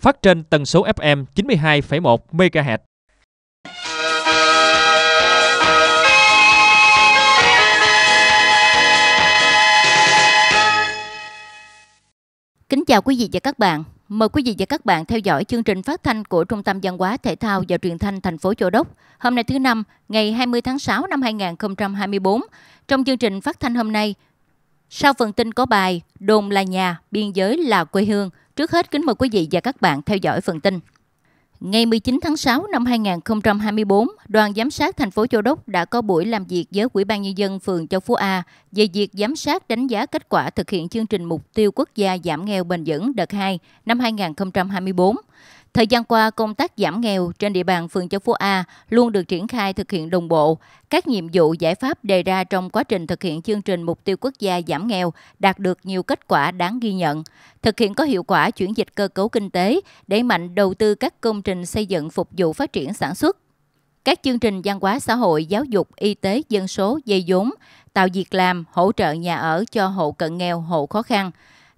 phát trên tần số FM 92,1 MHz. Kính chào quý vị và các bạn. Mời quý vị và các bạn theo dõi chương trình phát thanh của Trung tâm Văn hóa Thể thao và Truyền thanh thành phố Châu Đốc. Hôm nay thứ năm, ngày 20 tháng 6 năm 2024. Trong chương trình phát thanh hôm nay, sau phần tin có bài Đồn là nhà, biên giới là quê hương – Trước hết kính mời quý vị và các bạn theo dõi phần tin. Ngày 19 tháng 6 năm 2024, đoàn giám sát thành phố Châu Đốc đã có buổi làm việc với Ủy ban Nhân dân phường Châu Phú A về việc giám sát đánh giá kết quả thực hiện chương trình mục tiêu quốc gia giảm nghèo bền vững đợt 2 năm 2024 Thời gian qua, công tác giảm nghèo trên địa bàn phường Châu Phú A luôn được triển khai thực hiện đồng bộ. Các nhiệm vụ giải pháp đề ra trong quá trình thực hiện chương trình mục tiêu quốc gia giảm nghèo đạt được nhiều kết quả đáng ghi nhận. Thực hiện có hiệu quả chuyển dịch cơ cấu kinh tế, đẩy mạnh đầu tư các công trình xây dựng phục vụ phát triển sản xuất, các chương trình văn hóa xã hội, giáo dục, y tế, dân số, dây vốn, tạo việc làm, hỗ trợ nhà ở cho hộ cận nghèo, hộ khó khăn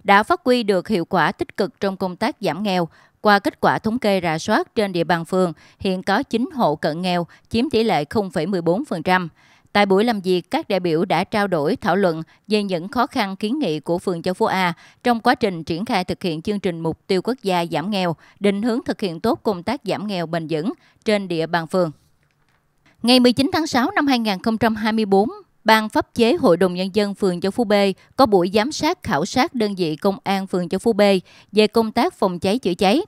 đã phát huy được hiệu quả tích cực trong công tác giảm nghèo, qua kết quả thống kê rà soát trên địa bàn phường, hiện có 9 hộ cận nghèo, chiếm tỷ lệ 0,14%. Tại buổi làm việc, các đại biểu đã trao đổi, thảo luận về những khó khăn kiến nghị của phường Châu Phú A trong quá trình triển khai thực hiện chương trình mục tiêu quốc gia giảm nghèo, định hướng thực hiện tốt công tác giảm nghèo bền vững trên địa bàn phường. Ngày 19 tháng 6 năm 2024, Ban pháp chế Hội đồng Nhân dân phường Châu Phú B có buổi giám sát khảo sát đơn vị công an phường Châu Phú B về công tác phòng cháy chữa cháy.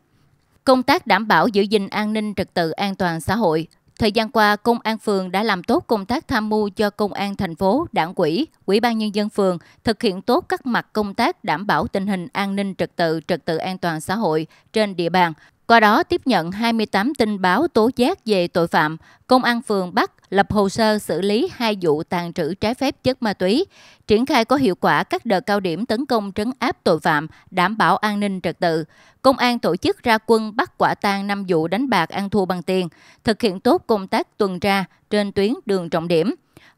Công tác đảm bảo giữ gìn an ninh trật tự an toàn xã hội. Thời gian qua, Công an phường đã làm tốt công tác tham mưu cho Công an thành phố, đảng quỹ, Ủy ban Nhân dân phường thực hiện tốt các mặt công tác đảm bảo tình hình an ninh trật tự, trật tự an toàn xã hội trên địa bàn, qua đó tiếp nhận 28 tin báo tố giác về tội phạm, Công an phường Bắc lập hồ sơ xử lý hai vụ tàn trữ trái phép chất ma túy, triển khai có hiệu quả các đợt cao điểm tấn công trấn áp tội phạm, đảm bảo an ninh trật tự. Công an tổ chức ra quân bắt quả tang 5 vụ đánh bạc ăn thua bằng tiền, thực hiện tốt công tác tuần tra trên tuyến đường trọng điểm,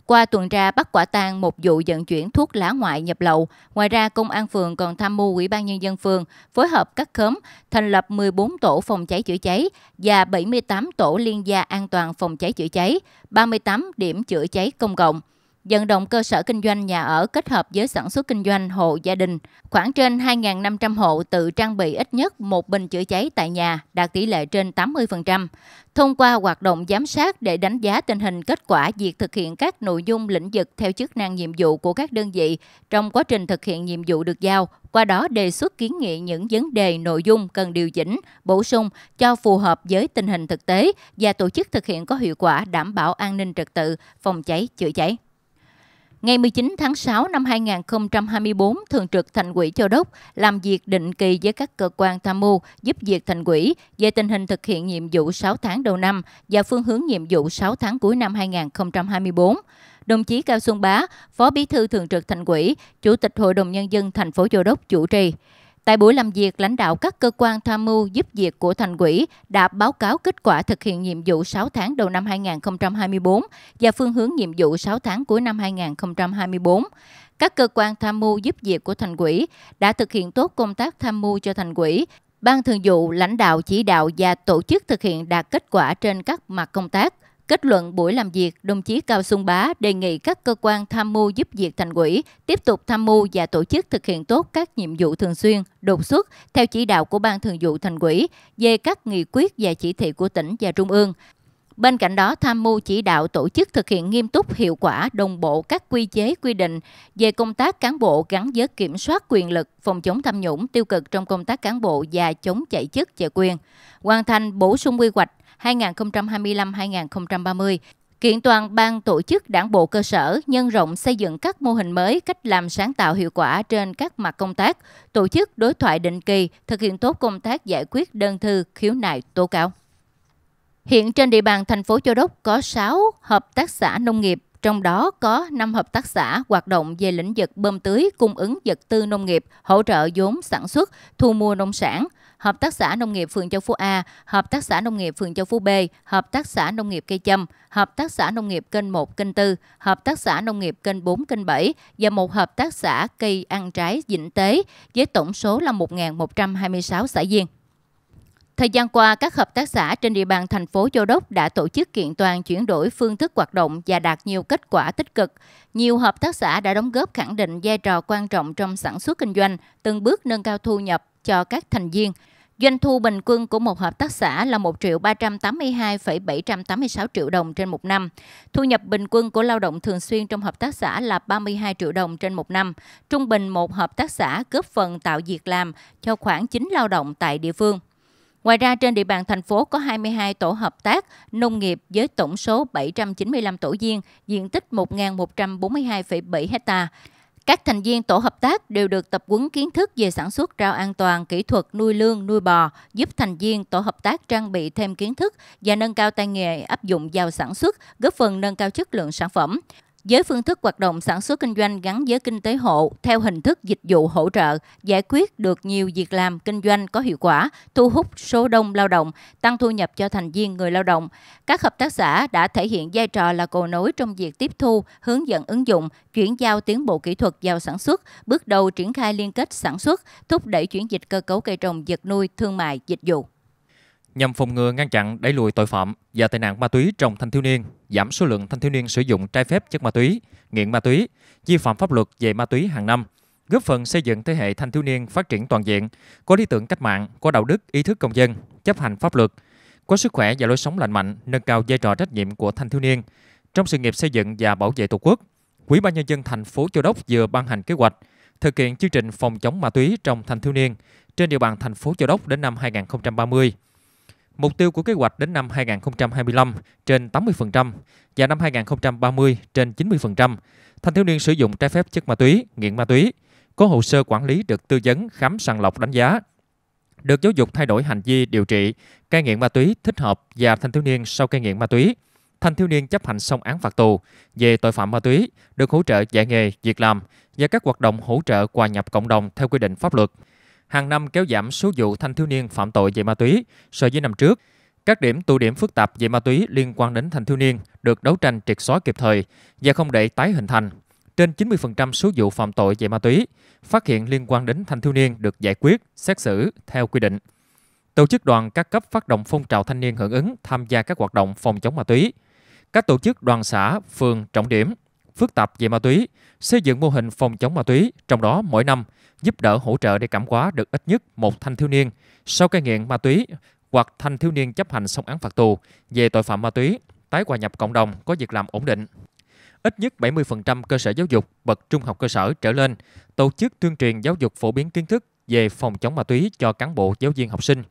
qua tuần tra bắt quả tang một vụ vận chuyển thuốc lá ngoại nhập lậu. Ngoài ra, Công an phường còn tham mưu Ủy ban Nhân dân phường phối hợp các khóm thành lập 14 tổ phòng cháy chữa cháy và 78 tổ liên gia an toàn phòng cháy chữa cháy, 38 điểm chữa cháy công cộng dẫn động cơ sở kinh doanh nhà ở kết hợp với sản xuất kinh doanh hộ gia đình. Khoảng trên 2.500 hộ tự trang bị ít nhất một bình chữa cháy tại nhà, đạt tỷ lệ trên 80%. Thông qua hoạt động giám sát để đánh giá tình hình kết quả việc thực hiện các nội dung lĩnh vực theo chức năng nhiệm vụ của các đơn vị trong quá trình thực hiện nhiệm vụ được giao, qua đó đề xuất kiến nghị những vấn đề nội dung cần điều chỉnh, bổ sung cho phù hợp với tình hình thực tế và tổ chức thực hiện có hiệu quả đảm bảo an ninh trật tự, phòng cháy, chữa cháy. Ngày 19 tháng 6 năm 2024, Thường trực Thành ủy Châu Đốc làm việc định kỳ với các cơ quan tham mưu giúp việc thành ủy về tình hình thực hiện nhiệm vụ 6 tháng đầu năm và phương hướng nhiệm vụ 6 tháng cuối năm 2024. Đồng chí Cao Xuân Bá, Phó Bí thư Thường trực Thành ủy, Chủ tịch Hội đồng Nhân dân thành phố Châu Đốc chủ trì. Tại buổi làm việc, lãnh đạo các cơ quan tham mưu giúp việc của thành quỹ đã báo cáo kết quả thực hiện nhiệm vụ 6 tháng đầu năm 2024 và phương hướng nhiệm vụ 6 tháng cuối năm 2024. Các cơ quan tham mưu giúp việc của thành quỹ đã thực hiện tốt công tác tham mưu cho thành quỹ, Ban Thường vụ, lãnh đạo chỉ đạo và tổ chức thực hiện đạt kết quả trên các mặt công tác. Kết luận buổi làm việc, đồng chí Cao Xuân Bá đề nghị các cơ quan tham mưu giúp việc thành quỹ tiếp tục tham mưu và tổ chức thực hiện tốt các nhiệm vụ thường xuyên, đột xuất theo chỉ đạo của Ban Thường vụ Thành quỹ về các nghị quyết và chỉ thị của tỉnh và trung ương. Bên cạnh đó, tham mưu chỉ đạo tổ chức thực hiện nghiêm túc hiệu quả đồng bộ các quy chế quy định về công tác cán bộ gắn với kiểm soát quyền lực, phòng chống tham nhũng tiêu cực trong công tác cán bộ và chống chạy chức chạy quyền. Hoàn thành bổ sung quy hoạch 2025-2030 kiện toàn ban tổ chức đảng bộ cơ sở, nhân rộng xây dựng các mô hình mới, cách làm sáng tạo hiệu quả trên các mặt công tác, tổ chức đối thoại định kỳ, thực hiện tốt công tác giải quyết đơn thư, khiếu nại, tố cáo. Hiện trên địa bàn thành phố Châu Đốc có 6 hợp tác xã nông nghiệp, trong đó có 5 hợp tác xã hoạt động về lĩnh vực bơm tưới, cung ứng vật tư nông nghiệp, hỗ trợ vốn sản xuất, thu mua nông sản – Hợp tác xã Nông nghiệp phường Châu Phú A, Hợp tác xã Nông nghiệp phường Châu Phú B, Hợp tác xã Nông nghiệp Cây Châm, Hợp tác xã Nông nghiệp kênh 1, kênh 4, Hợp tác xã Nông nghiệp kênh 4, kênh 7 và một hợp tác xã cây ăn trái Vĩnh Tế với tổng số là 1.126 xã viên. Thời gian qua, các hợp tác xã trên địa bàn thành phố Châu Đốc đã tổ chức kiện toàn chuyển đổi phương thức hoạt động và đạt nhiều kết quả tích cực. Nhiều hợp tác xã đã đóng góp khẳng định vai trò quan trọng trong sản xuất kinh doanh, từng bước nâng cao thu nhập cho các thành viên. Doanh thu bình quân của một hợp tác xã là 1 triệu 382,786 triệu đồng trên một năm. Thu nhập bình quân của lao động thường xuyên trong hợp tác xã là 32 triệu đồng trên một năm. Trung bình một hợp tác xã góp phần tạo việc làm cho khoảng 9 lao động tại địa phương. Ngoài ra, trên địa bàn thành phố có 22 tổ hợp tác nông nghiệp với tổng số 795 tổ viên, diện tích 1.142,7 hectare. Các thành viên tổ hợp tác đều được tập huấn kiến thức về sản xuất rau an toàn, kỹ thuật nuôi lương, nuôi bò, giúp thành viên tổ hợp tác trang bị thêm kiến thức và nâng cao tay nghề áp dụng vào sản xuất, góp phần nâng cao chất lượng sản phẩm với phương thức hoạt động sản xuất kinh doanh gắn với kinh tế hộ theo hình thức dịch vụ hỗ trợ, giải quyết được nhiều việc làm kinh doanh có hiệu quả, thu hút số đông lao động, tăng thu nhập cho thành viên người lao động. Các hợp tác xã đã thể hiện vai trò là cầu nối trong việc tiếp thu, hướng dẫn ứng dụng, chuyển giao tiến bộ kỹ thuật vào sản xuất, bước đầu triển khai liên kết sản xuất, thúc đẩy chuyển dịch cơ cấu cây trồng vật nuôi, thương mại, dịch vụ nhằm phòng ngừa ngăn chặn đẩy lùi tội phạm và tệ nạn ma túy trong thanh thiếu niên, giảm số lượng thanh thiếu niên sử dụng trái phép chất ma túy, nghiện ma túy, vi phạm pháp luật về ma túy hàng năm, góp phần xây dựng thế hệ thanh thiếu niên phát triển toàn diện, có lý tưởng cách mạng, có đạo đức, ý thức công dân, chấp hành pháp luật, có sức khỏe và lối sống lành mạnh, nâng cao vai trò trách nhiệm của thanh thiếu niên trong sự nghiệp xây dựng và bảo vệ Tổ quốc. Quỹ ban nhân dân thành phố Châu Đốc vừa ban hành kế hoạch thực hiện chương trình phòng chống ma túy trong thanh thiếu niên trên địa bàn thành phố Châu Đốc đến năm 2030 Mục tiêu của kế hoạch đến năm 2025 trên 80% và năm 2030 trên 90%. Thanh thiếu niên sử dụng trái phép chất ma túy, nghiện ma túy, có hồ sơ quản lý được tư vấn, khám sàng lọc đánh giá, được giáo dục thay đổi hành vi điều trị, cai nghiện ma túy thích hợp và thanh thiếu niên sau cai nghiện ma túy. Thanh thiếu niên chấp hành xong án phạt tù về tội phạm ma túy, được hỗ trợ dạy nghề, việc làm và các hoạt động hỗ trợ hòa nhập cộng đồng theo quy định pháp luật hàng năm kéo giảm số vụ thanh thiếu niên phạm tội về ma túy so với năm trước. Các điểm tụ điểm phức tạp về ma túy liên quan đến thanh thiếu niên được đấu tranh triệt xóa kịp thời và không để tái hình thành. Trên 90% số vụ phạm tội về ma túy phát hiện liên quan đến thanh thiếu niên được giải quyết, xét xử theo quy định. Tổ chức đoàn các cấp phát động phong trào thanh niên hưởng ứng tham gia các hoạt động phòng chống ma túy. Các tổ chức đoàn xã, phường trọng điểm phức tạp về ma túy, xây dựng mô hình phòng chống ma túy, trong đó mỗi năm giúp đỡ hỗ trợ để cảm hóa được ít nhất một thanh thiếu niên sau cai nghiện ma túy hoặc thanh thiếu niên chấp hành xong án phạt tù về tội phạm ma túy, tái hòa nhập cộng đồng có việc làm ổn định. Ít nhất 70% cơ sở giáo dục bậc trung học cơ sở trở lên tổ chức tuyên truyền giáo dục phổ biến kiến thức về phòng chống ma túy cho cán bộ giáo viên học sinh.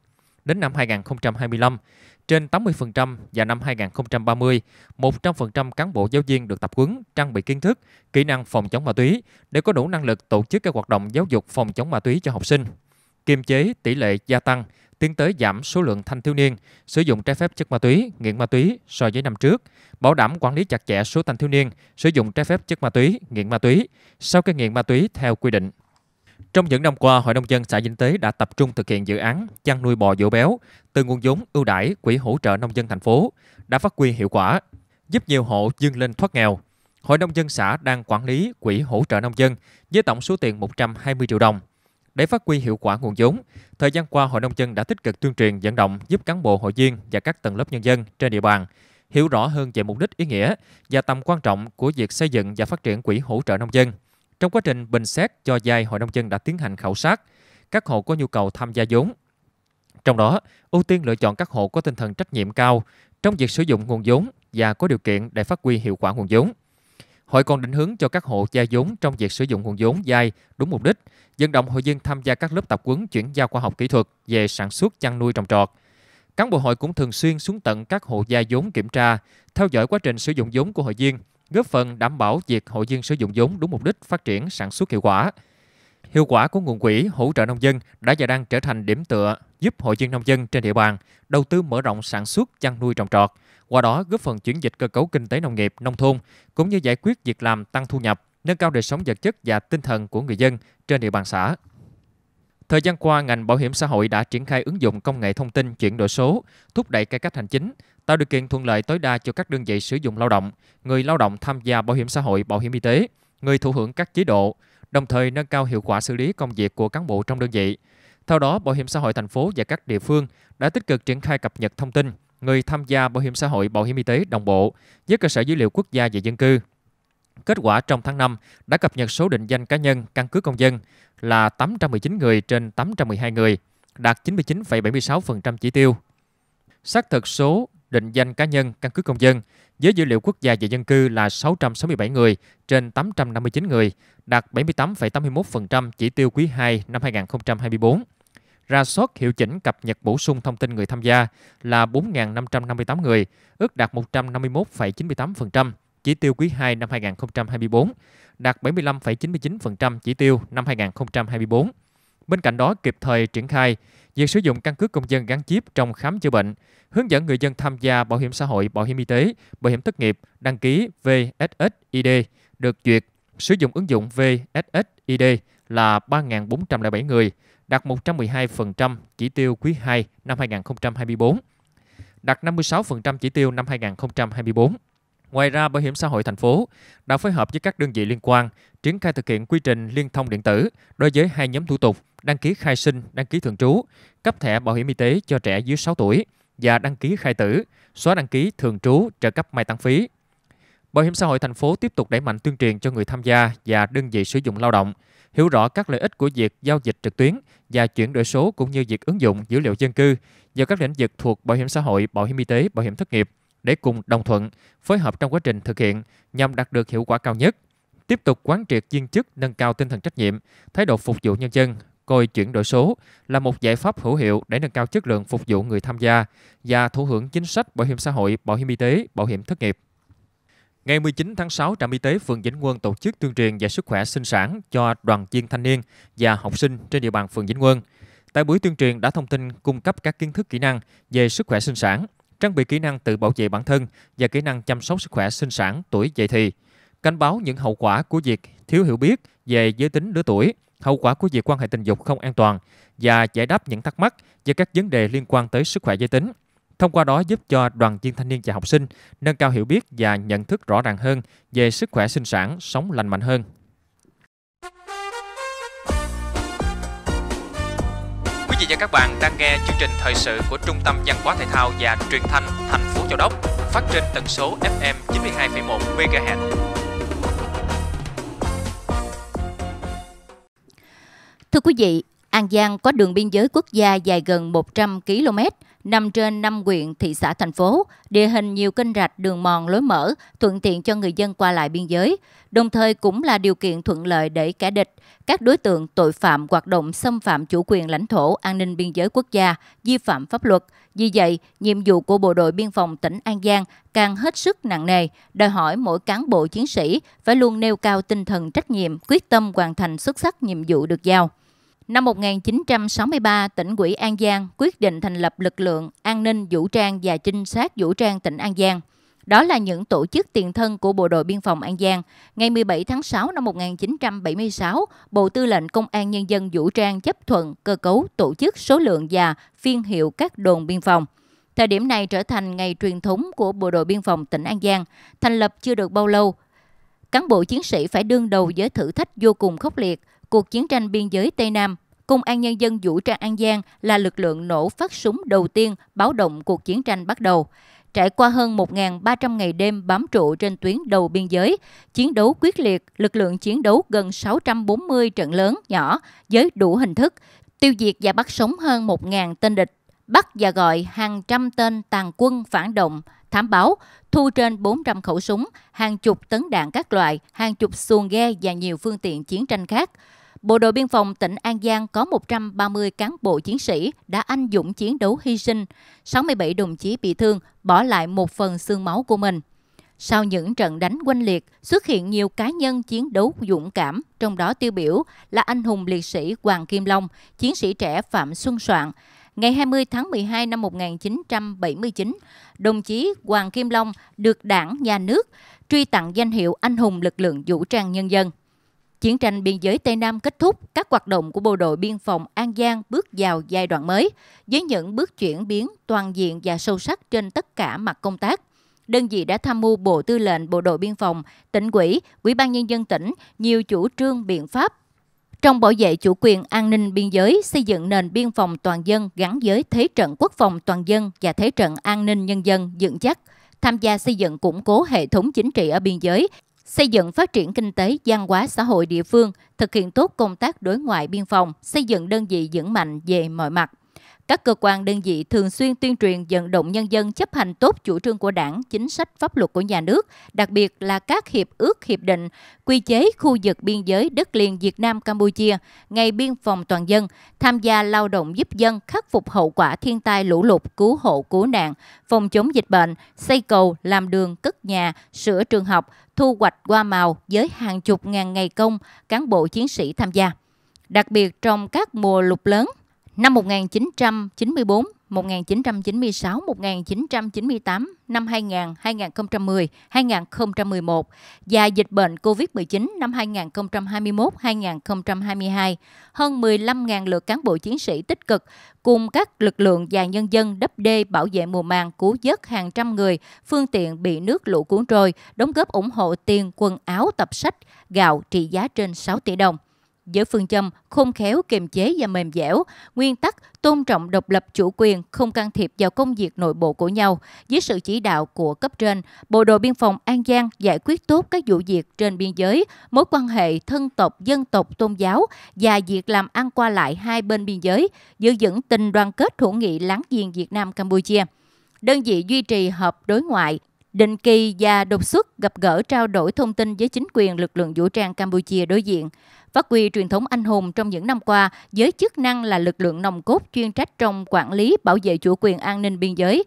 Đến năm 2025, trên 80% và năm 2030, 100% cán bộ giáo viên được tập huấn trang bị kiến thức, kỹ năng phòng chống ma túy để có đủ năng lực tổ chức các hoạt động giáo dục phòng chống ma túy cho học sinh. Kiềm chế tỷ lệ gia tăng, tiến tới giảm số lượng thanh thiếu niên sử dụng trái phép chất ma túy, nghiện ma túy so với năm trước, bảo đảm quản lý chặt chẽ số thanh thiếu niên sử dụng trái phép chất ma túy, nghiện ma túy sau khi nghiện ma túy theo quy định. Trong những năm qua, Hội nông dân xã Vĩnh Tế đã tập trung thực hiện dự án chăn nuôi bò vỗ béo từ nguồn vốn ưu đãi Quỹ hỗ trợ nông dân thành phố đã phát huy hiệu quả, giúp nhiều hộ vươn lên thoát nghèo. Hội nông dân xã đang quản lý Quỹ hỗ trợ nông dân với tổng số tiền 120 triệu đồng. Để phát huy hiệu quả nguồn vốn, thời gian qua Hội nông dân đã tích cực tuyên truyền vận động giúp cán bộ hội viên và các tầng lớp nhân dân trên địa bàn hiểu rõ hơn về mục đích ý nghĩa và tầm quan trọng của việc xây dựng và phát triển quỹ hỗ trợ nông dân trong quá trình bình xét cho vay, Hội nông dân đã tiến hành khảo sát các hộ có nhu cầu tham gia vốn. Trong đó, ưu tiên lựa chọn các hộ có tinh thần trách nhiệm cao trong việc sử dụng nguồn vốn và có điều kiện để phát huy hiệu quả nguồn vốn. Hội còn định hướng cho các hộ gia vốn trong việc sử dụng nguồn vốn dai đúng mục đích, vận động hội viên tham gia các lớp tập huấn chuyển giao khoa học kỹ thuật về sản xuất chăn nuôi trồng trọt. Cán bộ hội cũng thường xuyên xuống tận các hộ gia vốn kiểm tra, theo dõi quá trình sử dụng vốn của hội viên – góp phần đảm bảo việc hội viên sử dụng vốn đúng mục đích phát triển sản xuất hiệu quả. Hiệu quả của nguồn quỹ hỗ trợ nông dân đã và đang trở thành điểm tựa giúp hội viên nông dân trên địa bàn đầu tư mở rộng sản xuất chăn nuôi trồng trọt, qua đó góp phần chuyển dịch cơ cấu kinh tế nông nghiệp nông thôn cũng như giải quyết việc làm tăng thu nhập, nâng cao đời sống vật chất và tinh thần của người dân trên địa bàn xã. Thời gian qua, ngành bảo hiểm xã hội đã triển khai ứng dụng công nghệ thông tin chuyển đổi số, thúc đẩy cải cách hành chính, tạo điều kiện thuận lợi tối đa cho các đơn vị sử dụng lao động, người lao động tham gia bảo hiểm xã hội, bảo hiểm y tế, người thụ hưởng các chế độ, đồng thời nâng cao hiệu quả xử lý công việc của cán bộ trong đơn vị. Theo đó, Bảo hiểm xã hội thành phố và các địa phương đã tích cực triển khai cập nhật thông tin người tham gia bảo hiểm xã hội, bảo hiểm y tế đồng bộ với cơ sở dữ liệu quốc gia về dân cư. Kết quả trong tháng 5 đã cập nhật số định danh cá nhân căn cứ công dân là 819 người trên 812 người, đạt 99,76% chỉ tiêu. Xác thực số định danh cá nhân, căn cứ công dân với dữ liệu quốc gia về dân cư là 667 người trên 859 người, đạt 78,81% chỉ tiêu quý 2 năm 2024. Ra soát hiệu chỉnh cập nhật bổ sung thông tin người tham gia là 4.558 người, ước đạt 151,98% chỉ tiêu quý 2 năm 2024, đạt 75,99% chỉ tiêu năm 2024. Bên cạnh đó, kịp thời triển khai việc sử dụng căn cước công dân gắn chip trong khám chữa bệnh, hướng dẫn người dân tham gia bảo hiểm xã hội, bảo hiểm y tế, bảo hiểm thất nghiệp, đăng ký VSSID được duyệt, sử dụng ứng dụng VSSID là 3.407 người, đạt 112% chỉ tiêu quý 2 năm 2024, đạt 56% chỉ tiêu năm 2024. Ngoài ra, Bảo hiểm xã hội thành phố đã phối hợp với các đơn vị liên quan triển khai thực hiện quy trình liên thông điện tử đối với hai nhóm thủ tục đăng ký khai sinh, đăng ký thường trú, cấp thẻ bảo hiểm y tế cho trẻ dưới 6 tuổi và đăng ký khai tử, xóa đăng ký thường trú, trợ cấp mai tăng phí. Bảo hiểm xã hội thành phố tiếp tục đẩy mạnh tuyên truyền cho người tham gia và đơn vị sử dụng lao động, hiểu rõ các lợi ích của việc giao dịch trực tuyến và chuyển đổi số cũng như việc ứng dụng dữ liệu dân cư vào các lĩnh vực thuộc bảo hiểm xã hội, bảo hiểm y tế, bảo hiểm thất nghiệp để cùng đồng thuận, phối hợp trong quá trình thực hiện nhằm đạt được hiệu quả cao nhất. Tiếp tục quán triệt viên chức nâng cao tinh thần trách nhiệm, thái độ phục vụ nhân dân, coi chuyển đổi số là một giải pháp hữu hiệu để nâng cao chất lượng phục vụ người tham gia và thụ hưởng chính sách bảo hiểm xã hội, bảo hiểm y tế, bảo hiểm thất nghiệp. Ngày 19 tháng 6, trạm y tế phường Vĩnh Quân tổ chức tuyên truyền về sức khỏe sinh sản cho đoàn viên thanh niên và học sinh trên địa bàn phường Vĩnh Quân. Tại buổi tuyên truyền đã thông tin cung cấp các kiến thức kỹ năng về sức khỏe sinh sản, trang bị kỹ năng tự bảo vệ bản thân và kỹ năng chăm sóc sức khỏe sinh sản tuổi dậy thì, cảnh báo những hậu quả của việc thiếu hiểu biết về giới tính lứa tuổi, hậu quả của việc quan hệ tình dục không an toàn và giải đáp những thắc mắc về các vấn đề liên quan tới sức khỏe giới tính. Thông qua đó giúp cho đoàn viên thanh niên và học sinh nâng cao hiểu biết và nhận thức rõ ràng hơn về sức khỏe sinh sản, sống lành mạnh hơn. Quý vị và các bạn đang nghe chương trình thời sự của Trung tâm Văn hóa Thể thao và Truyền thanh thành phố Châu Đốc phát trên tần số FM 92,1 MHz. Thưa quý vị, An Giang có đường biên giới quốc gia dài gần 100 km, nằm trên 5 huyện, thị xã, thành phố, địa hình nhiều kênh rạch, đường mòn, lối mở, thuận tiện cho người dân qua lại biên giới, đồng thời cũng là điều kiện thuận lợi để kẻ địch, các đối tượng tội phạm hoạt động xâm phạm chủ quyền lãnh thổ, an ninh biên giới quốc gia, vi phạm pháp luật. Vì vậy, nhiệm vụ của Bộ đội Biên phòng tỉnh An Giang càng hết sức nặng nề, đòi hỏi mỗi cán bộ chiến sĩ phải luôn nêu cao tinh thần trách nhiệm, quyết tâm hoàn thành xuất sắc nhiệm vụ được giao. Năm 1963, tỉnh ủy An Giang quyết định thành lập lực lượng an ninh vũ trang và trinh sát vũ trang tỉnh An Giang. Đó là những tổ chức tiền thân của Bộ đội Biên phòng An Giang. Ngày 17 tháng 6 năm 1976, Bộ Tư lệnh Công an Nhân dân Vũ trang chấp thuận cơ cấu tổ chức số lượng và phiên hiệu các đồn biên phòng. Thời điểm này trở thành ngày truyền thống của Bộ đội Biên phòng tỉnh An Giang. Thành lập chưa được bao lâu, cán bộ chiến sĩ phải đương đầu với thử thách vô cùng khốc liệt – cuộc chiến tranh biên giới Tây Nam, Công an Nhân dân vũ trang An Giang là lực lượng nổ phát súng đầu tiên báo động cuộc chiến tranh bắt đầu. Trải qua hơn 1.300 ngày đêm bám trụ trên tuyến đầu biên giới, chiến đấu quyết liệt, lực lượng chiến đấu gần 640 trận lớn, nhỏ, với đủ hình thức, tiêu diệt và bắt sống hơn 1.000 tên địch, bắt và gọi hàng trăm tên tàn quân phản động, thám báo, thu trên 400 khẩu súng, hàng chục tấn đạn các loại, hàng chục xuồng ghe và nhiều phương tiện chiến tranh khác. Bộ đội biên phòng tỉnh An Giang có 130 cán bộ chiến sĩ đã anh dũng chiến đấu hy sinh, 67 đồng chí bị thương, bỏ lại một phần xương máu của mình. Sau những trận đánh quanh liệt, xuất hiện nhiều cá nhân chiến đấu dũng cảm, trong đó tiêu biểu là anh hùng liệt sĩ Hoàng Kim Long, chiến sĩ trẻ Phạm Xuân Soạn. Ngày 20 tháng 12 năm 1979, đồng chí Hoàng Kim Long được đảng, nhà nước truy tặng danh hiệu Anh hùng lực lượng vũ trang nhân dân. Chiến tranh biên giới Tây Nam kết thúc, các hoạt động của bộ đội biên phòng An Giang bước vào giai đoạn mới, với những bước chuyển biến toàn diện và sâu sắc trên tất cả mặt công tác. Đơn vị đã tham mưu Bộ Tư lệnh Bộ đội Biên phòng, tỉnh ủy, Ủy ban Nhân dân tỉnh nhiều chủ trương biện pháp trong bảo vệ chủ quyền an ninh biên giới, xây dựng nền biên phòng toàn dân gắn với thế trận quốc phòng toàn dân và thế trận an ninh nhân dân vững chắc, tham gia xây dựng củng cố hệ thống chính trị ở biên giới, xây dựng phát triển kinh tế, văn hóa xã hội địa phương, thực hiện tốt công tác đối ngoại biên phòng, xây dựng đơn vị vững mạnh về mọi mặt. Các cơ quan đơn vị thường xuyên tuyên truyền vận động nhân dân chấp hành tốt chủ trương của Đảng, chính sách pháp luật của nhà nước, đặc biệt là các hiệp ước hiệp định, quy chế khu vực biên giới đất liền Việt Nam Campuchia, ngày biên phòng toàn dân, tham gia lao động giúp dân khắc phục hậu quả thiên tai lũ lụt, cứu hộ cứu nạn, phòng chống dịch bệnh, xây cầu, làm đường, cất nhà, sửa trường học, thu hoạch hoa màu với hàng chục ngàn ngày công cán bộ chiến sĩ tham gia. Đặc biệt trong các mùa lục lớn, năm 1994 1996, 1998, năm 2000, 2010, 2011 và dịch bệnh COVID-19 năm 2021, 2022, hơn 15.000 lượt cán bộ chiến sĩ tích cực cùng các lực lượng và nhân dân đắp đê bảo vệ mùa màng cứu vớt hàng trăm người, phương tiện bị nước lũ cuốn trôi, đóng góp ủng hộ tiền, quần áo, tập sách, gạo trị giá trên 6 tỷ đồng với phương châm khôn khéo kiềm chế và mềm dẻo, nguyên tắc tôn trọng độc lập chủ quyền, không can thiệp vào công việc nội bộ của nhau. Dưới sự chỉ đạo của cấp trên, Bộ đội Biên phòng An Giang giải quyết tốt các vụ việc trên biên giới, mối quan hệ thân tộc, dân tộc, tôn giáo và việc làm ăn qua lại hai bên biên giới, giữ vững tình đoàn kết hữu nghị láng giềng Việt Nam Campuchia. Đơn vị duy trì hợp đối ngoại, định kỳ và đột xuất gặp gỡ trao đổi thông tin với chính quyền lực lượng vũ trang Campuchia đối diện. Phát huy truyền thống anh hùng trong những năm qua, giới chức năng là lực lượng nòng cốt chuyên trách trong quản lý bảo vệ chủ quyền an ninh biên giới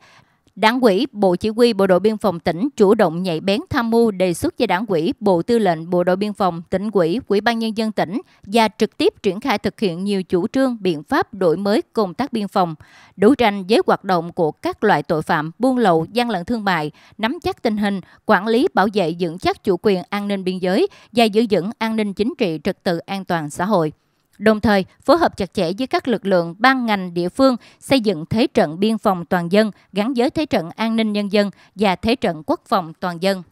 Đảng ủy, Bộ Chỉ huy Bộ đội Biên phòng tỉnh chủ động nhạy bén tham mưu đề xuất cho Đảng ủy, Bộ Tư lệnh Bộ đội Biên phòng, tỉnh ủy, Ủy ban nhân dân tỉnh và trực tiếp triển khai thực hiện nhiều chủ trương, biện pháp đổi mới công tác biên phòng, đấu tranh với hoạt động của các loại tội phạm buôn lậu, gian lận thương mại, nắm chắc tình hình, quản lý bảo vệ vững chắc chủ quyền an ninh biên giới và giữ vững an ninh chính trị, trật tự an toàn xã hội đồng thời phối hợp chặt chẽ với các lực lượng ban ngành địa phương xây dựng thế trận biên phòng toàn dân gắn với thế trận an ninh nhân dân và thế trận quốc phòng toàn dân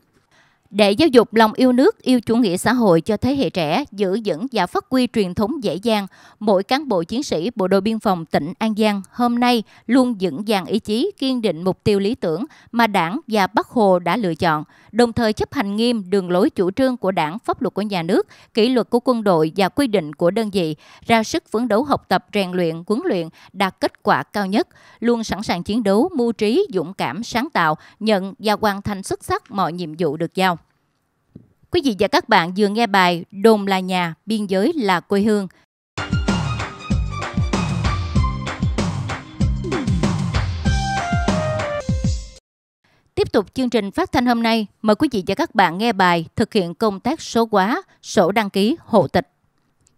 để giáo dục lòng yêu nước, yêu chủ nghĩa xã hội cho thế hệ trẻ, giữ vững và phát huy truyền thống dễ dàng, mỗi cán bộ chiến sĩ Bộ đội Biên phòng tỉnh An Giang hôm nay luôn vững vàng ý chí, kiên định mục tiêu lý tưởng mà Đảng và Bắc Hồ đã lựa chọn, đồng thời chấp hành nghiêm đường lối chủ trương của Đảng, pháp luật của nhà nước, kỷ luật của quân đội và quy định của đơn vị, ra sức phấn đấu học tập, rèn luyện, huấn luyện đạt kết quả cao nhất, luôn sẵn sàng chiến đấu, mưu trí, dũng cảm, sáng tạo, nhận và hoàn thành xuất sắc mọi nhiệm vụ được giao. Quý vị và các bạn vừa nghe bài Đồn là nhà, biên giới là quê hương. Tiếp tục chương trình phát thanh hôm nay, mời quý vị và các bạn nghe bài thực hiện công tác số hóa, sổ đăng ký hộ tịch.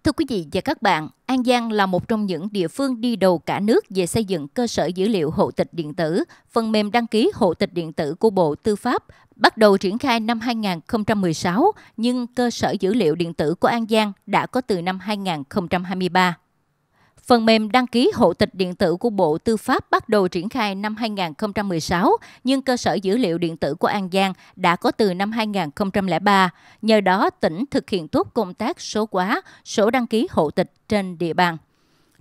Thưa quý vị và các bạn, An Giang là một trong những địa phương đi đầu cả nước về xây dựng cơ sở dữ liệu hộ tịch điện tử, phần mềm đăng ký hộ tịch điện tử của Bộ Tư pháp bắt đầu triển khai năm 2016, nhưng cơ sở dữ liệu điện tử của An Giang đã có từ năm 2023. Phần mềm đăng ký hộ tịch điện tử của Bộ Tư pháp bắt đầu triển khai năm 2016, nhưng cơ sở dữ liệu điện tử của An Giang đã có từ năm 2003. Nhờ đó, tỉnh thực hiện tốt công tác số hóa, số đăng ký hộ tịch trên địa bàn.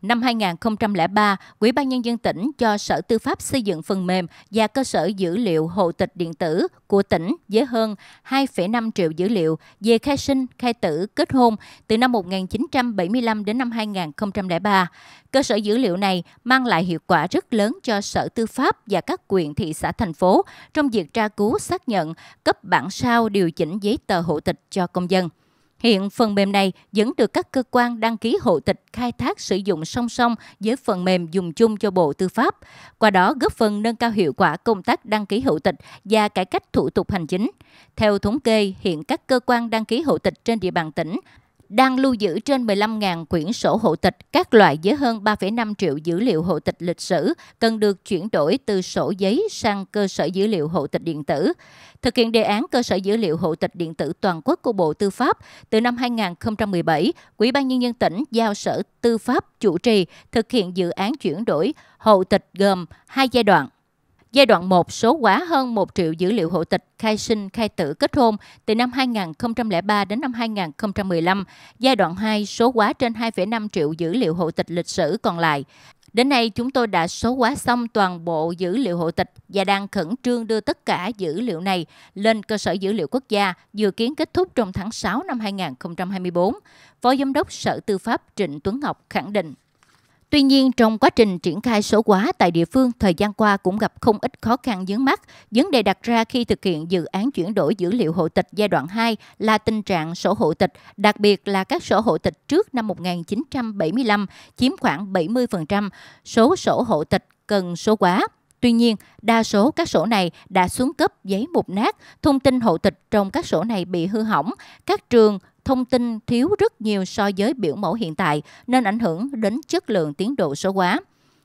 Năm 2003, Ủy ban Nhân dân tỉnh cho Sở Tư pháp xây dựng phần mềm và cơ sở dữ liệu hộ tịch điện tử của tỉnh với hơn 2,5 triệu dữ liệu về khai sinh, khai tử, kết hôn từ năm 1975 đến năm 2003. Cơ sở dữ liệu này mang lại hiệu quả rất lớn cho Sở Tư pháp và các quyền thị xã thành phố trong việc tra cứu xác nhận, cấp bản sao điều chỉnh giấy tờ hộ tịch cho công dân. Hiện phần mềm này vẫn được các cơ quan đăng ký hộ tịch khai thác sử dụng song song với phần mềm dùng chung cho Bộ Tư pháp, qua đó góp phần nâng cao hiệu quả công tác đăng ký hộ tịch và cải cách thủ tục hành chính. Theo thống kê, hiện các cơ quan đăng ký hộ tịch trên địa bàn tỉnh đang lưu giữ trên 15.000 quyển sổ hộ tịch các loại với hơn 3,5 triệu dữ liệu hộ tịch lịch sử cần được chuyển đổi từ sổ giấy sang cơ sở dữ liệu hộ tịch điện tử. Thực hiện đề án cơ sở dữ liệu hộ tịch điện tử toàn quốc của Bộ Tư pháp, từ năm 2017, Ủy ban Nhân dân tỉnh giao Sở Tư pháp chủ trì thực hiện dự án chuyển đổi hộ tịch gồm hai giai đoạn Giai đoạn 1 số hóa hơn 1 triệu dữ liệu hộ tịch, khai sinh, khai tử, kết hôn từ năm 2003 đến năm 2015. Giai đoạn 2 số hóa trên 2,5 triệu dữ liệu hộ tịch lịch sử còn lại. Đến nay, chúng tôi đã số hóa xong toàn bộ dữ liệu hộ tịch và đang khẩn trương đưa tất cả dữ liệu này lên cơ sở dữ liệu quốc gia, dự kiến kết thúc trong tháng 6 năm 2024. Phó Giám đốc Sở Tư pháp Trịnh Tuấn Ngọc khẳng định. Tuy nhiên, trong quá trình triển khai số hóa tại địa phương, thời gian qua cũng gặp không ít khó khăn dướng mắt. Vấn đề đặt ra khi thực hiện dự án chuyển đổi dữ liệu hộ tịch giai đoạn 2 là tình trạng sổ hộ tịch, đặc biệt là các sổ hộ tịch trước năm 1975 chiếm khoảng 70% số sổ hộ tịch cần số hóa. Tuy nhiên, đa số các sổ này đã xuống cấp giấy mục nát, thông tin hộ tịch trong các sổ này bị hư hỏng, các trường thông tin thiếu rất nhiều so với biểu mẫu hiện tại nên ảnh hưởng đến chất lượng tiến độ số hóa.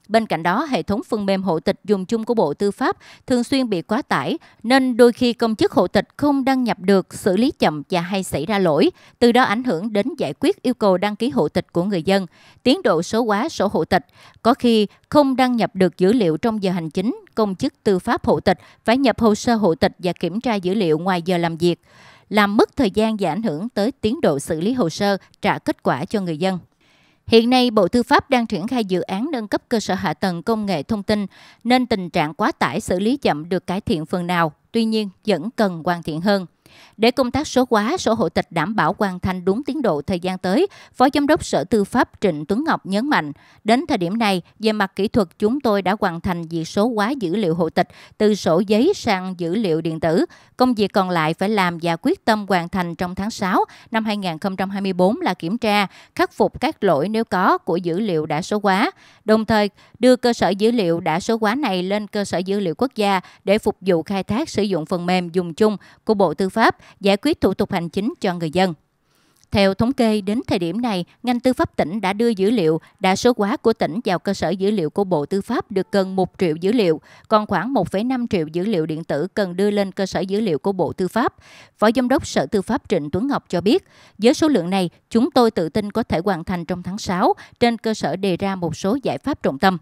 Bên cạnh đó, hệ thống phần mềm hộ tịch dùng chung của Bộ Tư pháp thường xuyên bị quá tải, nên đôi khi công chức hộ tịch không đăng nhập được, xử lý chậm và hay xảy ra lỗi, từ đó ảnh hưởng đến giải quyết yêu cầu đăng ký hộ tịch của người dân, tiến độ số hóa sổ hộ tịch. Có khi không đăng nhập được dữ liệu trong giờ hành chính, công chức tư pháp hộ tịch phải nhập hồ sơ hộ tịch và kiểm tra dữ liệu ngoài giờ làm việc làm mất thời gian và ảnh hưởng tới tiến độ xử lý hồ sơ trả kết quả cho người dân. Hiện nay, Bộ Tư pháp đang triển khai dự án nâng cấp cơ sở hạ tầng công nghệ thông tin, nên tình trạng quá tải xử lý chậm được cải thiện phần nào, tuy nhiên vẫn cần hoàn thiện hơn. Để công tác số hóa, sổ hộ tịch đảm bảo hoàn thành đúng tiến độ thời gian tới, Phó Giám đốc Sở Tư pháp Trịnh Tuấn Ngọc nhấn mạnh, đến thời điểm này, về mặt kỹ thuật chúng tôi đã hoàn thành việc số hóa dữ liệu hộ tịch từ sổ giấy sang dữ liệu điện tử. Công việc còn lại phải làm và quyết tâm hoàn thành trong tháng 6 năm 2024 là kiểm tra, khắc phục các lỗi nếu có của dữ liệu đã số hóa, đồng thời đưa cơ sở dữ liệu đã số hóa này lên cơ sở dữ liệu quốc gia để phục vụ khai thác sử dụng phần mềm dùng chung của Bộ Tư pháp pháp giải quyết thủ tục hành chính cho người dân. Theo thống kê, đến thời điểm này, ngành tư pháp tỉnh đã đưa dữ liệu đã số hóa của tỉnh vào cơ sở dữ liệu của Bộ Tư pháp được gần 1 triệu dữ liệu, còn khoảng 1,5 triệu dữ liệu điện tử cần đưa lên cơ sở dữ liệu của Bộ Tư pháp. Phó Giám đốc Sở Tư pháp Trịnh Tuấn Ngọc cho biết, với số lượng này, chúng tôi tự tin có thể hoàn thành trong tháng 6 trên cơ sở đề ra một số giải pháp trọng tâm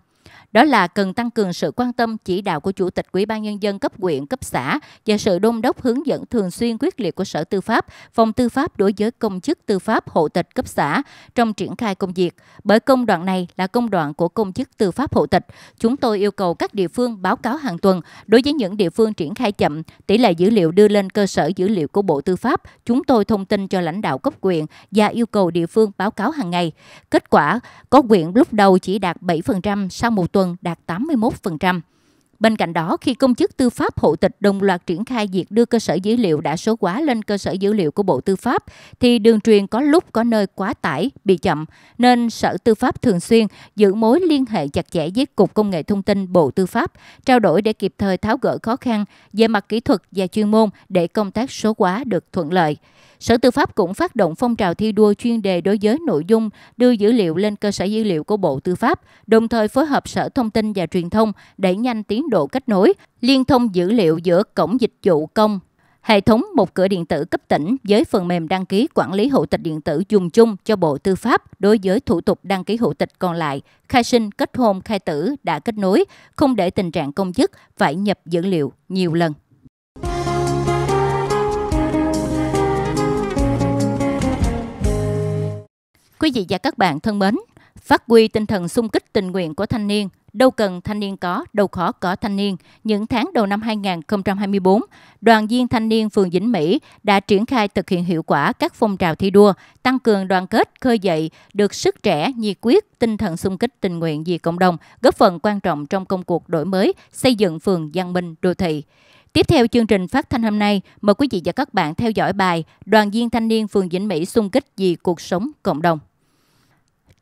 đó là cần tăng cường sự quan tâm chỉ đạo của Chủ tịch Ủy ban Nhân dân cấp huyện, cấp xã và sự đôn đốc hướng dẫn thường xuyên quyết liệt của Sở Tư pháp, Phòng Tư pháp đối với công chức tư pháp hộ tịch cấp xã trong triển khai công việc. Bởi công đoạn này là công đoạn của công chức tư pháp hộ tịch, chúng tôi yêu cầu các địa phương báo cáo hàng tuần đối với những địa phương triển khai chậm, tỷ lệ dữ liệu đưa lên cơ sở dữ liệu của Bộ Tư pháp, chúng tôi thông tin cho lãnh đạo cấp huyện và yêu cầu địa phương báo cáo hàng ngày. Kết quả, có quyện lúc đầu chỉ đạt 7% sau một tuần tuần đạt 81%. Bên cạnh đó, khi công chức tư pháp hộ tịch đồng loạt triển khai việc đưa cơ sở dữ liệu đã số hóa lên cơ sở dữ liệu của Bộ Tư pháp, thì đường truyền có lúc có nơi quá tải, bị chậm, nên Sở Tư pháp thường xuyên giữ mối liên hệ chặt chẽ với Cục Công nghệ Thông tin Bộ Tư pháp, trao đổi để kịp thời tháo gỡ khó khăn về mặt kỹ thuật và chuyên môn để công tác số hóa được thuận lợi. Sở Tư pháp cũng phát động phong trào thi đua chuyên đề đối với nội dung đưa dữ liệu lên cơ sở dữ liệu của Bộ Tư pháp, đồng thời phối hợp Sở Thông tin và Truyền thông đẩy nhanh tiến độ kết nối, liên thông dữ liệu giữa Cổng Dịch vụ Công hệ thống một cửa điện tử cấp tỉnh với phần mềm đăng ký quản lý hộ tịch điện tử dùng chung cho Bộ Tư pháp đối với thủ tục đăng ký hộ tịch còn lại, khai sinh, kết hôn, khai tử đã kết nối, không để tình trạng công chức phải nhập dữ liệu nhiều lần. Quý vị và các bạn thân mến, phát huy tinh thần sung kích tình nguyện của thanh niên, đâu cần thanh niên có, đâu khó có thanh niên. Những tháng đầu năm 2024, đoàn viên thanh niên phường Vĩnh Mỹ đã triển khai thực hiện hiệu quả các phong trào thi đua, tăng cường đoàn kết, khơi dậy được sức trẻ, nhiệt quyết, tinh thần sung kích tình nguyện vì cộng đồng, góp phần quan trọng trong công cuộc đổi mới, xây dựng phường văn minh đô thị. Tiếp theo chương trình phát thanh hôm nay, mời quý vị và các bạn theo dõi bài Đoàn viên thanh niên phường Vĩnh Mỹ xung kích vì cuộc sống cộng đồng.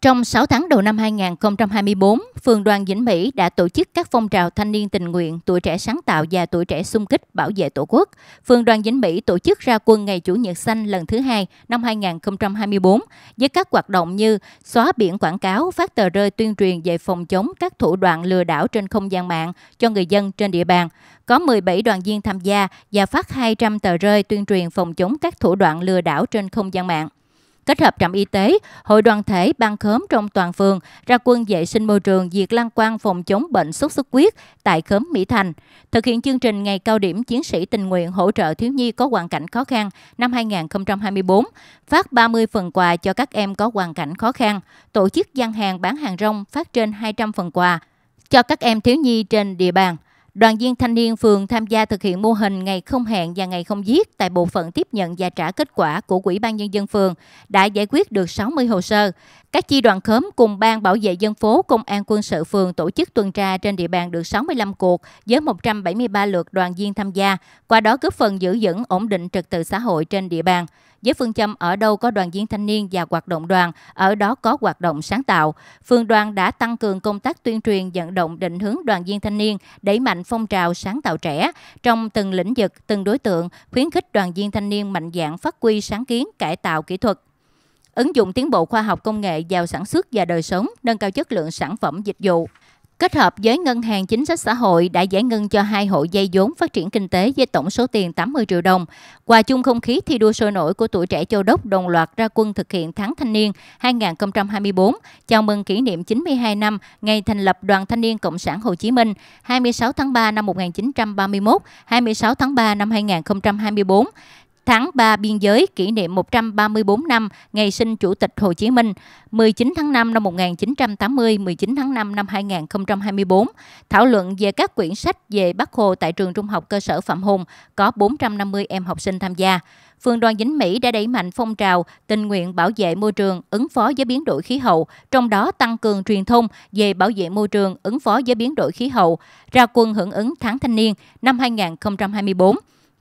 Trong 6 tháng đầu năm 2024, Phường Đoàn Vĩnh Mỹ đã tổ chức các phong trào thanh niên tình nguyện, tuổi trẻ sáng tạo và tuổi trẻ xung kích bảo vệ Tổ quốc. Phường Đoàn Vĩnh Mỹ tổ chức ra quân ngày Chủ nhật xanh lần thứ hai năm 2024 với các hoạt động như xóa biển quảng cáo, phát tờ rơi tuyên truyền về phòng chống các thủ đoạn lừa đảo trên không gian mạng cho người dân trên địa bàn. Có 17 đoàn viên tham gia và phát 200 tờ rơi tuyên truyền phòng chống các thủ đoạn lừa đảo trên không gian mạng. Kết hợp trạm y tế, hội đoàn thể, ban khóm trong toàn phường ra quân vệ sinh môi trường diệt lăng quang phòng chống bệnh sốt xuất huyết tại khóm Mỹ Thành. Thực hiện chương trình ngày cao điểm chiến sĩ tình nguyện hỗ trợ thiếu nhi có hoàn cảnh khó khăn năm 2024, phát 30 phần quà cho các em có hoàn cảnh khó khăn, tổ chức gian hàng bán hàng rong phát trên 200 phần quà cho các em thiếu nhi trên địa bàn. Đoàn viên thanh niên phường tham gia thực hiện mô hình ngày không hẹn và ngày không giết tại bộ phận tiếp nhận và trả kết quả của quỹ ban Nhân dân phường đã giải quyết được 60 hồ sơ. Các chi đoàn khóm cùng Ban Bảo vệ Dân phố Công an quân sự phường tổ chức tuần tra trên địa bàn được 65 cuộc với 173 lượt đoàn viên tham gia, qua đó góp phần giữ vững ổn định trật tự xã hội trên địa bàn. Với phương châm ở đâu có đoàn viên thanh niên và hoạt động đoàn, ở đó có hoạt động sáng tạo, phường đoàn đã tăng cường công tác tuyên truyền vận động định hướng đoàn viên thanh niên, đẩy mạnh phong trào sáng tạo trẻ trong từng lĩnh vực, từng đối tượng, khuyến khích đoàn viên thanh niên mạnh dạn phát huy sáng kiến, cải tạo kỹ thuật, ứng dụng tiến bộ khoa học công nghệ vào sản xuất và đời sống, nâng cao chất lượng sản phẩm dịch vụ kết hợp với Ngân hàng Chính sách Xã hội đã giải ngân cho hai hộ dây vốn phát triển kinh tế với tổng số tiền 80 triệu đồng. Quà chung không khí thi đua sôi nổi của tuổi trẻ Châu Đốc đồng loạt ra quân thực hiện tháng thanh niên 2024, chào mừng kỷ niệm 92 năm ngày thành lập Đoàn Thanh niên Cộng sản Hồ Chí Minh 26 tháng 3 năm 1931, 26 tháng 3 năm 2024. Tháng 3 biên giới kỷ niệm 134 năm ngày sinh Chủ tịch Hồ Chí Minh, 19 tháng 5 năm 1980, 19 tháng 5 năm 2024, thảo luận về các quyển sách về Bác Hồ tại trường Trung học cơ sở Phạm Hùng có 450 em học sinh tham gia. Phương Đoàn Dính Mỹ đã đẩy mạnh phong trào tình nguyện bảo vệ môi trường, ứng phó với biến đổi khí hậu, trong đó tăng cường truyền thông về bảo vệ môi trường, ứng phó với biến đổi khí hậu, ra quân hưởng ứng tháng thanh niên năm 2024.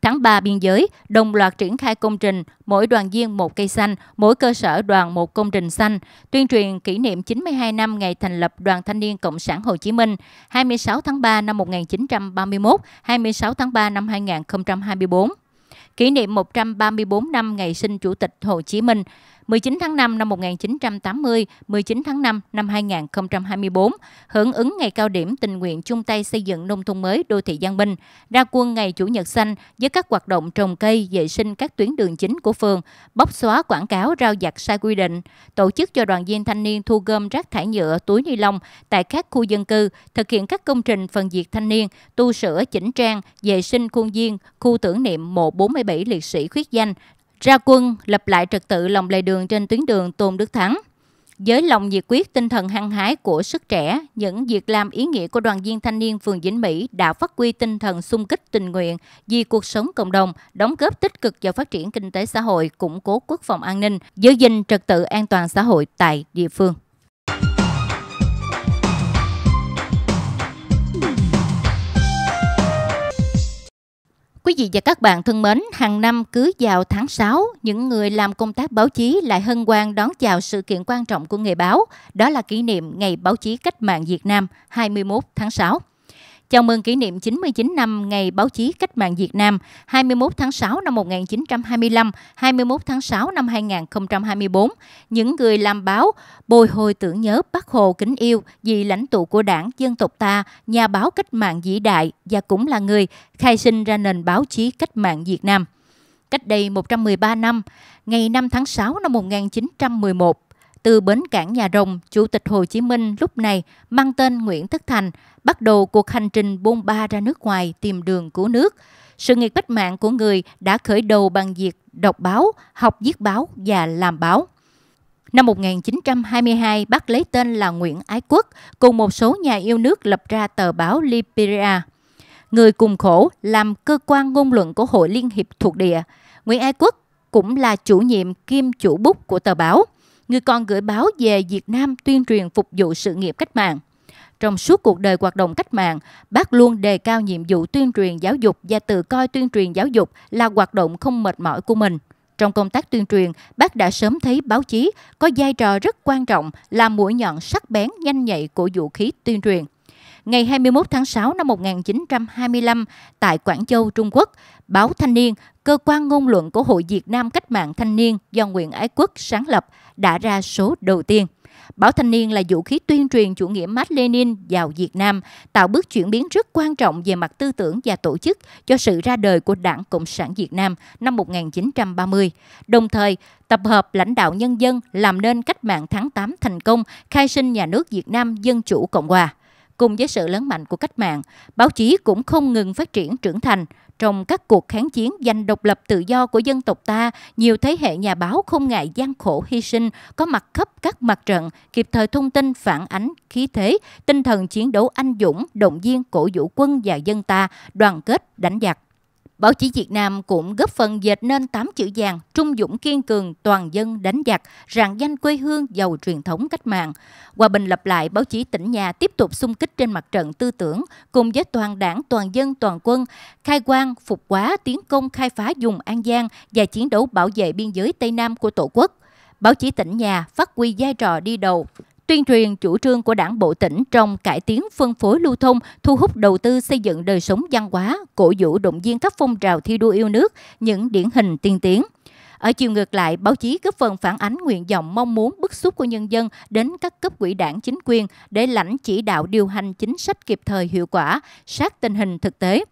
Tháng 3 biên giới, đồng loạt triển khai công trình mỗi đoàn viên một cây xanh, mỗi cơ sở đoàn một công trình xanh, tuyên truyền kỷ niệm 92 năm ngày thành lập Đoàn Thanh niên Cộng sản Hồ Chí Minh 26 tháng 3 năm 1931, 26 tháng 3 năm 2024 kỷ niệm 134 năm ngày sinh Chủ tịch Hồ Chí Minh, 19 tháng 5 năm 1980, 19 tháng 5 năm 2024, hưởng ứng ngày cao điểm tình nguyện chung tay xây dựng nông thôn mới đô thị Giang Minh, ra quân ngày Chủ nhật xanh với các hoạt động trồng cây, vệ sinh các tuyến đường chính của phường, bóc xóa quảng cáo rao giặt sai quy định, tổ chức cho đoàn viên thanh niên thu gom rác thải nhựa, túi ni lông tại các khu dân cư, thực hiện các công trình phần diệt thanh niên, tu sửa chỉnh trang, vệ sinh khuôn viên, khu tưởng niệm mộ 47 liệt sĩ khuyết danh ra quân lập lại trật tự lòng lề đường trên tuyến đường Tôn Đức Thắng. Với lòng nhiệt quyết tinh thần hăng hái của sức trẻ, những việc làm ý nghĩa của đoàn viên thanh niên phường Vĩnh Mỹ đã phát huy tinh thần sung kích tình nguyện vì cuộc sống cộng đồng, đóng góp tích cực vào phát triển kinh tế xã hội, củng cố quốc phòng an ninh, giữ gìn trật tự an toàn xã hội tại địa phương. Quý vị và các bạn thân mến, hàng năm cứ vào tháng 6, những người làm công tác báo chí lại hân hoan đón chào sự kiện quan trọng của nghề báo, đó là kỷ niệm Ngày Báo chí Cách mạng Việt Nam 21 tháng 6 chào mừng kỷ niệm 99 năm Ngày Báo chí Cách mạng Việt Nam 21 tháng 6 năm 1925, 21 tháng 6 năm 2024. Những người làm báo bồi hồi tưởng nhớ Bác Hồ kính yêu vì lãnh tụ của đảng, dân tộc ta, nhà báo cách mạng vĩ đại và cũng là người khai sinh ra nền báo chí cách mạng Việt Nam. Cách đây 113 năm, ngày 5 tháng 6 năm 1911, từ bến cảng Nhà Rồng, Chủ tịch Hồ Chí Minh lúc này mang tên Nguyễn Tất Thành bắt đầu cuộc hành trình bôn ba ra nước ngoài tìm đường cứu nước. Sự nghiệp cách mạng của người đã khởi đầu bằng việc đọc báo, học viết báo và làm báo. Năm 1922, bác lấy tên là Nguyễn Ái Quốc, cùng một số nhà yêu nước lập ra tờ báo Liberia. Người cùng khổ làm cơ quan ngôn luận của Hội Liên hiệp thuộc địa. Nguyễn Ái Quốc cũng là chủ nhiệm kiêm chủ bút của tờ báo – người còn gửi báo về Việt Nam tuyên truyền phục vụ sự nghiệp cách mạng. Trong suốt cuộc đời hoạt động cách mạng, bác luôn đề cao nhiệm vụ tuyên truyền giáo dục và tự coi tuyên truyền giáo dục là hoạt động không mệt mỏi của mình. Trong công tác tuyên truyền, bác đã sớm thấy báo chí có vai trò rất quan trọng là mũi nhọn sắc bén nhanh nhạy của vũ khí tuyên truyền. Ngày 21 tháng 6 năm 1925, tại Quảng Châu, Trung Quốc, báo Thanh niên, cơ quan ngôn luận của Hội Việt Nam Cách mạng Thanh niên do Nguyễn Ái Quốc sáng lập, đã ra số đầu tiên. Báo Thanh niên là vũ khí tuyên truyền chủ nghĩa Mác Lênin vào Việt Nam, tạo bước chuyển biến rất quan trọng về mặt tư tưởng và tổ chức cho sự ra đời của Đảng Cộng sản Việt Nam năm 1930. Đồng thời, tập hợp lãnh đạo nhân dân làm nên cách mạng tháng 8 thành công, khai sinh nhà nước Việt Nam Dân chủ Cộng hòa. Cùng với sự lớn mạnh của cách mạng, báo chí cũng không ngừng phát triển trưởng thành, trong các cuộc kháng chiến giành độc lập tự do của dân tộc ta, nhiều thế hệ nhà báo không ngại gian khổ hy sinh, có mặt khắp các mặt trận, kịp thời thông tin phản ánh khí thế, tinh thần chiến đấu anh dũng, động viên cổ vũ quân và dân ta đoàn kết đánh giặc. Báo chí Việt Nam cũng góp phần dệt nên tám chữ vàng trung dũng kiên cường toàn dân đánh giặc, rạng danh quê hương giàu truyền thống cách mạng. Hòa Bình lập lại, báo chí tỉnh nhà tiếp tục xung kích trên mặt trận tư tưởng cùng với toàn đảng, toàn dân, toàn quân, khai quang, phục quá, tiến công khai phá vùng An Giang và chiến đấu bảo vệ biên giới Tây Nam của Tổ quốc. Báo chí tỉnh nhà phát huy vai trò đi đầu, tuyên truyền chủ trương của Đảng bộ tỉnh trong cải tiến phân phối lưu thông, thu hút đầu tư xây dựng đời sống văn hóa, cổ vũ động viên các phong trào thi đua yêu nước, những điển hình tiên tiến. Ở chiều ngược lại, báo chí góp phần phản ánh nguyện vọng mong muốn bức xúc của nhân dân đến các cấp quỹ đảng chính quyền để lãnh chỉ đạo điều hành chính sách kịp thời hiệu quả, sát tình hình thực tế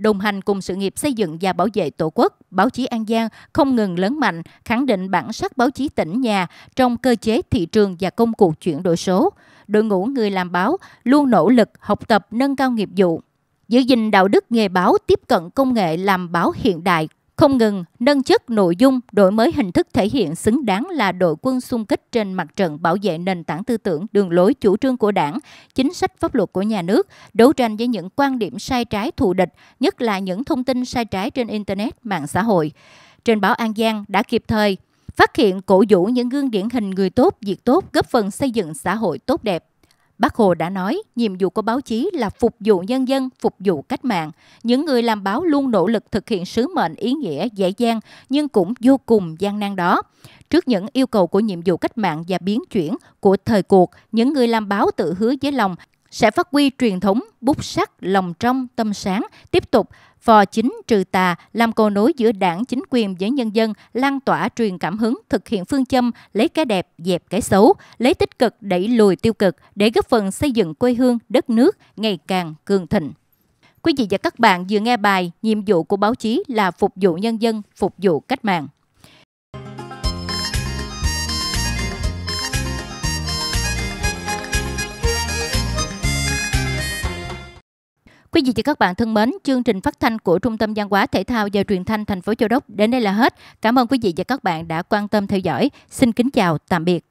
đồng hành cùng sự nghiệp xây dựng và bảo vệ Tổ quốc, báo chí An Giang không ngừng lớn mạnh, khẳng định bản sắc báo chí tỉnh nhà trong cơ chế thị trường và công cuộc chuyển đổi số. Đội ngũ người làm báo luôn nỗ lực học tập nâng cao nghiệp vụ, giữ gìn đạo đức nghề báo tiếp cận công nghệ làm báo hiện đại không ngừng nâng chất nội dung, đổi mới hình thức thể hiện xứng đáng là đội quân xung kích trên mặt trận bảo vệ nền tảng tư tưởng, đường lối chủ trương của đảng, chính sách pháp luật của nhà nước, đấu tranh với những quan điểm sai trái thù địch, nhất là những thông tin sai trái trên Internet, mạng xã hội. Trên báo An Giang đã kịp thời phát hiện cổ vũ những gương điển hình người tốt, việc tốt, góp phần xây dựng xã hội tốt đẹp. Bác Hồ đã nói, nhiệm vụ của báo chí là phục vụ nhân dân, phục vụ cách mạng. Những người làm báo luôn nỗ lực thực hiện sứ mệnh ý nghĩa dễ dàng nhưng cũng vô cùng gian nan đó. Trước những yêu cầu của nhiệm vụ cách mạng và biến chuyển của thời cuộc, những người làm báo tự hứa với lòng sẽ phát huy truyền thống bút sắc lòng trong tâm sáng tiếp tục Phò chính trừ tà làm cầu nối giữa đảng chính quyền với nhân dân, lan tỏa truyền cảm hứng, thực hiện phương châm lấy cái đẹp dẹp cái xấu, lấy tích cực đẩy lùi tiêu cực để góp phần xây dựng quê hương, đất nước ngày càng cường thịnh. Quý vị và các bạn vừa nghe bài Nhiệm vụ của báo chí là phục vụ nhân dân, phục vụ cách mạng. Quý vị và các bạn thân mến, chương trình phát thanh của Trung tâm Văn hóa Thể thao và Truyền thanh thành phố Châu Đốc đến đây là hết. Cảm ơn quý vị và các bạn đã quan tâm theo dõi. Xin kính chào, tạm biệt.